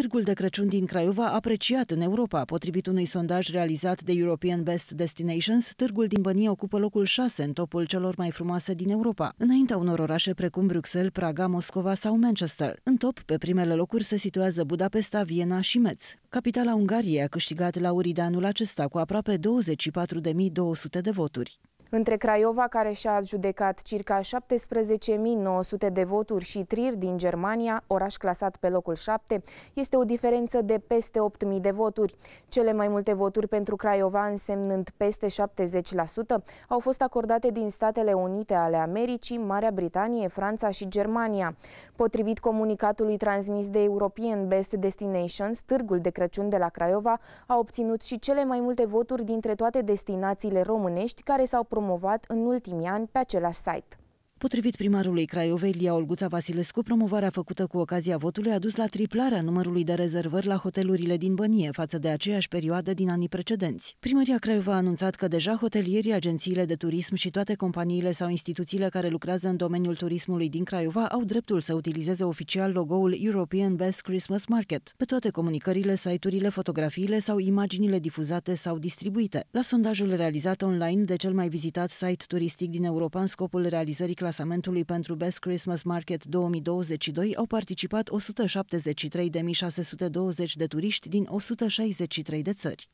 Târgul de Crăciun din Craiova apreciat în Europa. Potrivit unui sondaj realizat de European Best Destinations, Târgul din Bănie ocupă locul 6 în topul celor mai frumoase din Europa, înaintea unor orașe precum Bruxelles, Praga, Moscova sau Manchester. În top, pe primele locuri se situează Budapesta, Viena și Metz. Capitala Ungariei a câștigat laurii de anul acesta cu aproape 24.200 de voturi. Între Craiova, care și-a adjudecat circa 17.900 de voturi, și Trier din Germania, oraș clasat pe locul 7, este o diferență de peste 8.000 de voturi. Cele mai multe voturi pentru Craiova, însemnând peste 70%, au fost acordate din Statele Unite ale Americii, Marea Britanie, Franța și Germania. Potrivit comunicatului transmis de European Best Destinations, Târgul de Crăciun de la Craiova a obținut și cele mai multe voturi dintre toate destinațiile românești care s-au promovat în ultimii ani pe același site. Potrivit primarului Craiovei, Lia Olguța Vasilescu, promovarea făcută cu ocazia votului a dus la triplarea numărului de rezervări la hotelurile din Bănie față de aceeași perioadă din anii precedenți. Primăria Craiova a anunțat că deja hotelierii, agențiile de turism și toate companiile sau instituțiile care lucrează în domeniul turismului din Craiova au dreptul să utilizeze oficial logo-ul European Best Christmas Market pe toate comunicările, site-urile, fotografiile sau imaginile difuzate sau distribuite. La sondajul realizat online de cel mai vizitat site turistic din Europa în scopul realizării clasamentului pentru Best Christmas Market 2022 au participat 173.620 de turiști din 163 de țări.